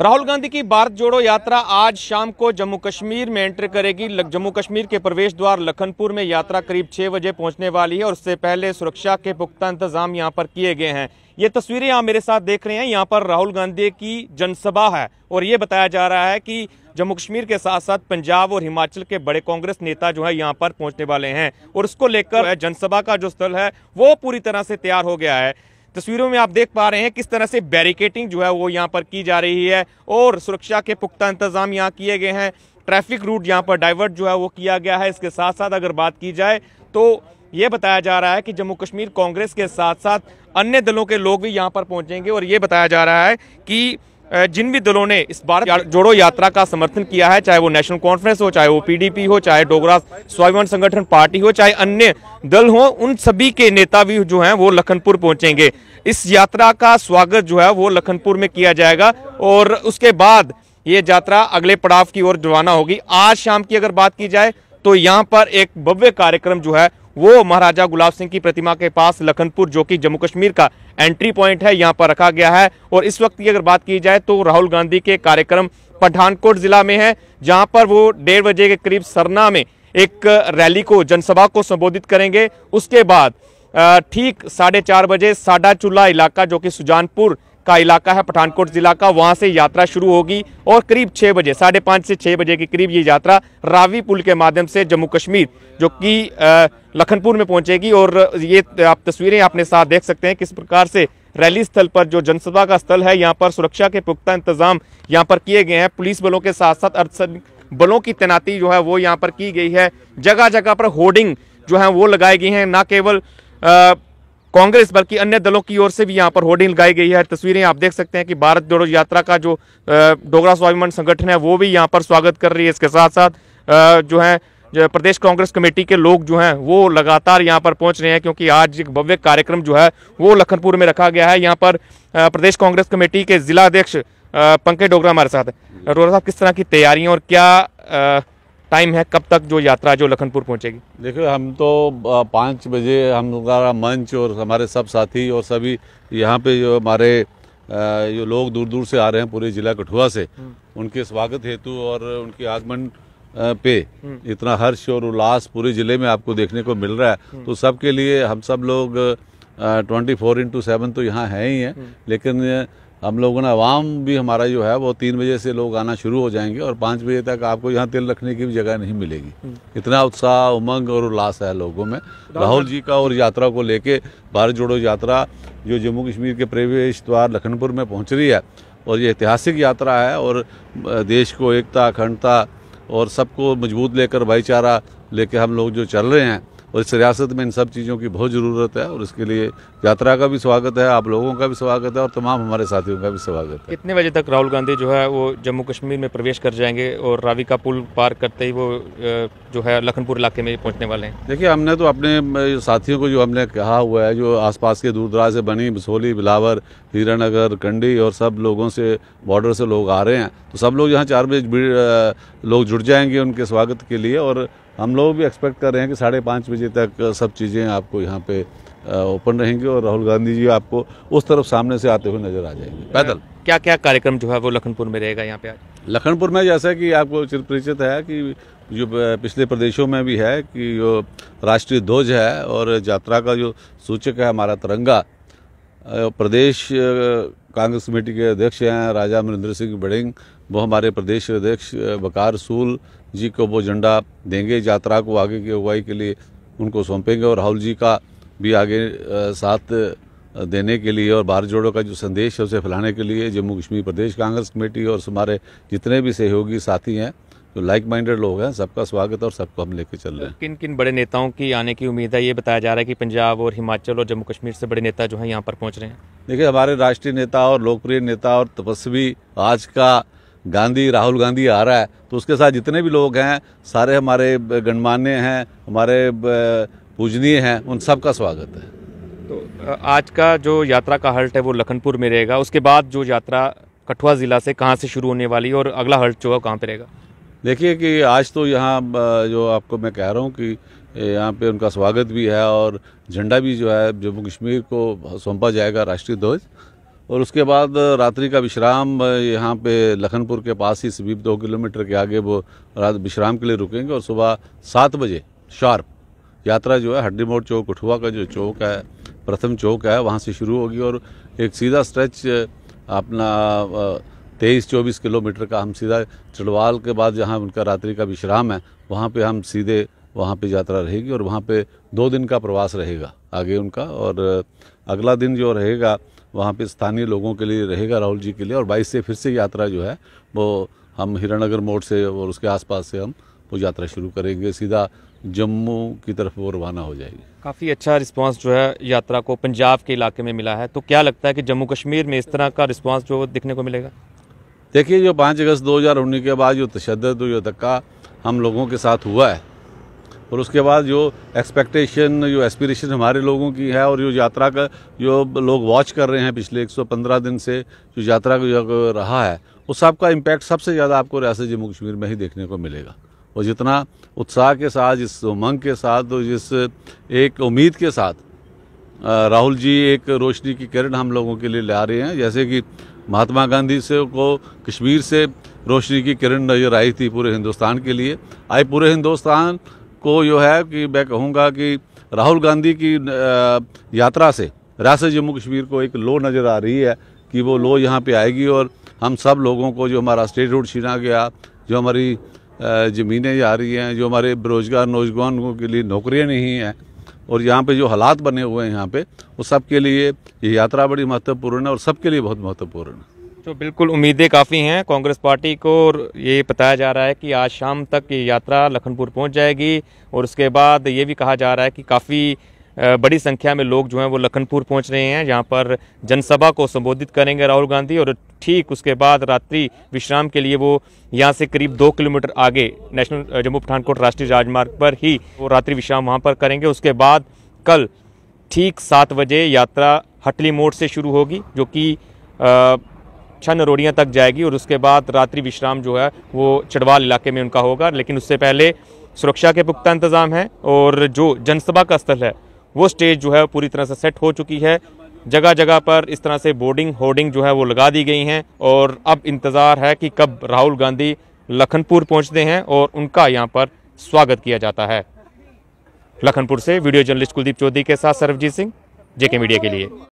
राहुल गांधी की भारत जोड़ो यात्रा आज शाम को जम्मू कश्मीर में एंटर करेगी जम्मू कश्मीर के प्रवेश द्वार लखनपुर में यात्रा करीब छह बजे पहुंचने वाली है और उससे पहले सुरक्षा के पुख्ता इंतजाम यहां पर किए गए हैं ये तस्वीरें आप मेरे साथ देख रहे हैं यहाँ पर राहुल गांधी की जनसभा है और ये बताया जा रहा है कि जम्मू कश्मीर के साथ साथ पंजाब और हिमाचल के बड़े कांग्रेस नेता जो है यहाँ पर पहुंचने वाले हैं और उसको लेकर जनसभा का जो स्थल है वो पूरी तरह से तैयार हो गया है तस्वीरों में आप देख पा रहे हैं किस तरह से बैरिकेटिंग जो है वो यहाँ पर की जा रही है और सुरक्षा के पुख्ता इंतजाम यहाँ किए गए हैं ट्रैफिक रूट यहाँ पर डाइवर्ट जो है वो किया गया है इसके साथ साथ अगर बात की जाए तो ये बताया जा रहा है कि जम्मू कश्मीर कांग्रेस के साथ साथ अन्य दलों के लोग भी यहाँ पर पहुँचेंगे और ये बताया जा रहा है कि जिन भी दलों ने इस बार जोड़ो यात्रा का समर्थन किया है चाहे वो नेशनल कॉन्फ्रेंस हो चाहे वो पीडीपी हो चाहे डोगरा स्वाभिमान संगठन पार्टी हो चाहे अन्य दल हो उन सभी के नेता भी जो हैं वो लखनपुर पहुंचेंगे इस यात्रा का स्वागत जो है वो लखनपुर में किया जाएगा और उसके बाद ये यात्रा अगले पड़ाव की ओर रवाना होगी आज शाम की अगर बात की जाए तो यहाँ पर एक भव्य कार्यक्रम जो है वो महाराजा गुलाब सिंह की प्रतिमा के पास लखनपुर जो कि जम्मू कश्मीर का एंट्री पॉइंट है यहाँ पर रखा गया है और इस वक्त की अगर बात की जाए तो राहुल गांधी के कार्यक्रम पठानकोट जिला में है जहाँ पर वो डेढ़ बजे के करीब सरना में एक रैली को जनसभा को संबोधित करेंगे उसके बाद ठीक साढ़े चार बजे साडा चूल्हा इलाका जो कि सुजानपुर का इलाका है पठानकोट ज़िला का वहाँ से यात्रा शुरू होगी और करीब छः बजे साढ़े पाँच से छः बजे के करीब ये यात्रा रावी पुल के माध्यम से जम्मू कश्मीर जो कि लखनपुर में पहुँचेगी और ये आप तस्वीरें अपने साथ देख सकते हैं किस प्रकार से रैली स्थल पर जो जनसभा का स्थल है यहाँ पर सुरक्षा के पुख्ता इंतजाम यहाँ पर किए गए हैं पुलिस बलों के साथ साथ अर्धसैनिक बलों की तैनाती जो है वो यहाँ पर की गई है जगह जगह पर होर्डिंग जो है वो लगाई गई हैं ना केवल कांग्रेस बल्कि अन्य दलों की ओर से भी यहाँ पर होर्डिंग लगाई गई है तस्वीरें आप देख सकते हैं कि भारत जोड़ो यात्रा का जो डोगरा स्वाभिमान संगठन है वो भी यहाँ पर स्वागत कर रही है इसके साथ साथ जो है जो प्रदेश कांग्रेस कमेटी के लोग जो हैं वो लगातार यहाँ पर पहुँच रहे हैं क्योंकि आज एक भव्य कार्यक्रम जो है वो लखनपुर में रखा गया है यहाँ पर प्रदेश कांग्रेस कमेटी के जिला अध्यक्ष पंकज डोगरा हमारे साथ डोगरा साहब किस तरह की तैयारियाँ और क्या टाइम है कब तक जो यात्रा जो लखनपुर पहुंचेगी देखिए हम तो पाँच बजे हम हमारा मंच और हमारे सब साथी और सभी यहाँ पे जो हमारे जो लोग दूर दूर से आ रहे हैं पूरे जिला कठुआ से हम्म। उनके स्वागत हेतु और उनके आगमन पे हम्म। इतना हर्ष और उल्लास पूरे जिले में आपको देखने को मिल रहा है हम्म। तो सबके लिए हम सब लोग ट्वेंटी फोर इंटू सेवन तो यहाँ है ही है लेकिन हम लोगों ने आवाम भी हमारा जो है वो तीन बजे से लोग आना शुरू हो जाएंगे और पाँच बजे तक आपको यहाँ तिल रखने की भी जगह नहीं मिलेगी हम्म। इतना उत्साह उमंग और उल्लास है लोगों में राहुल जी का और यात्रा को लेके भारत जोड़ो यात्रा जो जम्मू कश्मीर के प्रवेश द्वार लखनपुर में पहुँच रही है और ये ऐतिहासिक यात्रा है और देश को एकता अखंडता और सबको मजबूत लेकर भाईचारा लेकर हम लोग जो चल रहे हैं और इस रियासत में इन सब चीज़ों की बहुत ज़रूरत है और इसके लिए यात्रा का भी स्वागत है आप लोगों का भी स्वागत है और तमाम हमारे साथियों का भी स्वागत है कितने बजे तक राहुल गांधी जो है वो जम्मू कश्मीर में प्रवेश कर जाएंगे और रावी का पुल पार करते ही वो जो है लखनपुर इलाके में पहुँचने वाले हैं देखिए हमने तो अपने साथियों को जो हमने कहा हुआ है जो आसपास के दूर दराज से बनी बसोली बिलावर हीरानगर कंडी और सब लोगों से बॉर्डर से लोग आ रहे हैं तो सब लोग यहाँ चार बजे लोग जुड़ जाएंगे उनके स्वागत के लिए और हम लोग भी एक्सपेक्ट कर रहे हैं कि साढ़े पाँच बजे तक सब चीज़ें आपको यहाँ पे ओपन रहेंगी और राहुल गांधी जी आपको उस तरफ सामने से आते हुए नजर आ जाएंगे पैदल क्या क्या कार्यक्रम जो है वो लखनपुर में रहेगा यहाँ पे आज लखनपुर में जैसा कि आपको परिचित है कि जो पिछले प्रदेशों में भी है कि जो राष्ट्रीय ध्वज है और यात्रा का जो सूचक है हमारा तिरंगा प्रदेश कांग्रेस कमेटी के अध्यक्ष हैं राजा अमरिंदर सिंह बड़िंग वो हमारे प्रदेश अध्यक्ष बकार सूल जी को वो झंडा देंगे यात्रा को आगे की अगुवाई के लिए उनको सौंपेंगे और राहुल जी का भी आगे साथ देने के लिए और भारत जोड़ो का जो संदेश है उसे फैलाने के लिए जम्मू कश्मीर प्रदेश कांग्रेस कमेटी और हमारे जितने भी सहयोगी साथी हैं जो लाइक माइंडेड लोग हैं सबका स्वागत है और सबको हम लेके चल रहे हैं किन किन बड़े नेताओं की आने की उम्मीद है ये बताया जा रहा है कि पंजाब और हिमाचल और जम्मू कश्मीर से बड़े नेता जो हैं यहाँ पर पहुँच रहे हैं देखिए हमारे राष्ट्रीय नेता और लोकप्रिय नेता और तपस्वी आज का गांधी राहुल गांधी आ रहा है तो उसके साथ जितने भी लोग हैं सारे हमारे गणमान्य हैं हमारे पूजनीय हैं उन सब का स्वागत है तो आज का जो यात्रा का हल्ट है वो लखनपुर में रहेगा उसके बाद जो यात्रा कठुआ ज़िला से कहाँ से शुरू होने वाली है और अगला हल्ट जो है कहाँ पर रहेगा देखिए कि आज तो यहाँ जो आपको मैं कह रहा हूँ कि यहाँ पे उनका स्वागत भी है और झंडा भी जो है जम्मू कश्मीर को सौंपा जाएगा राष्ट्रीय ध्वज और उसके बाद रात्रि का विश्राम यहाँ पे लखनपुर के पास ही सभी दो किलोमीटर के आगे वो रात विश्राम के लिए रुकेंगे और सुबह सात बजे शार्प यात्रा जो है हड्डी मोड़ चौक कठुआ का जो चौक है प्रथम चौक है वहाँ से शुरू होगी और एक सीधा स्ट्रेच अपना तेईस चौबीस किलोमीटर का हम सीधा चढ़वाल के बाद जहाँ उनका रात्रि का विश्राम है वहाँ पर हम सीधे वहाँ पे यात्रा रहेगी और वहाँ पे दो दिन का प्रवास रहेगा आगे उनका और अगला दिन जो रहेगा वहाँ पे स्थानीय लोगों के लिए रहेगा राहुल जी के लिए और 22 से फिर से यात्रा जो है वो हम हिरानगर मोड़ से और उसके आसपास से हम वो यात्रा शुरू करेंगे सीधा जम्मू की तरफ वो रवाना हो जाएगी काफ़ी अच्छा रिस्पांस जो है यात्रा को पंजाब के इलाके में मिला है तो क्या लगता है कि जम्मू कश्मीर में इस तरह का रिस्पांस जो दिखने को मिलेगा देखिए जो पाँच अगस्त दो के बाद जो तशद जो धक्का हम लोगों के साथ हुआ है और उसके बाद जो एक्सपेक्टेशन जो एस्पिरेशन हमारे लोगों की है और जो यात्रा का जो लोग वॉच कर रहे हैं पिछले 115 दिन से जो यात्रा का रहा है उस सबका इम्पैक्ट सबसे ज़्यादा आपको रियासत जम्मू कश्मीर में ही देखने को मिलेगा और जितना उत्साह के साथ जिस उमंग के साथ और जिस एक उम्मीद के साथ राहुल जी एक रोशनी की किरण हम लोगों के लिए ला रहे हैं जैसे कि महात्मा गांधी से को कश्मीर से रोशनी की किरण नजर आई थी पूरे हिंदुस्तान के लिए आए पूरे हिंदुस्तान को जो है कि मैं कहूँगा कि राहुल गांधी की यात्रा से रियासत जम्मू कश्मीर को एक लो नज़र आ रही है कि वो लो यहाँ पे आएगी और हम सब लोगों को जो हमारा स्टेट रोड छीना गया जो हमारी ज़मीनें जा रही हैं जो हमारे बेरोजगार नौजवानों के लिए नौकरियाँ नहीं हैं और यहाँ पे जो हालात बने हुए हैं यहाँ पे वो सबके लिए ये यात्रा बड़ी महत्वपूर्ण है और सबके लिए बहुत महत्वपूर्ण है तो बिल्कुल उम्मीदें काफ़ी हैं कांग्रेस पार्टी को और ये बताया जा रहा है कि आज शाम तक ये यात्रा लखनपुर पहुंच जाएगी और उसके बाद ये भी कहा जा रहा है कि काफ़ी बड़ी संख्या में लोग जो हैं वो लखनपुर पहुंच रहे हैं जहां पर जनसभा को संबोधित करेंगे राहुल गांधी और ठीक उसके बाद रात्रि विश्राम के लिए वो यहां से करीब दो किलोमीटर आगे नेशनल जम्मू पठानकोट राष्ट्रीय राजमार्ग पर ही वो रात्रि विश्राम वहाँ पर करेंगे उसके बाद कल ठीक सात बजे यात्रा हटली मोड़ से शुरू होगी जो कि छन रोड़ियाँ तक जाएगी और उसके बाद रात्रि विश्राम जो है वो चढ़वाल इलाके में उनका होगा लेकिन उससे पहले सुरक्षा के पुख्ता इंतजाम है और जो जनसभा का स्थल है वो स्टेज जो है पूरी तरह से सेट हो चुकी है जगह जगह पर इस तरह से बोर्डिंग होर्डिंग जो है वो लगा दी गई हैं और अब इंतज़ार है कि कब राहुल गांधी लखनपुर पहुंचते हैं और उनका यहाँ पर स्वागत किया जाता है लखनपुर से वीडियो जर्नलिस्ट कुलदीप चौधरी के साथ सरवजीत सिंह जेके मीडिया के लिए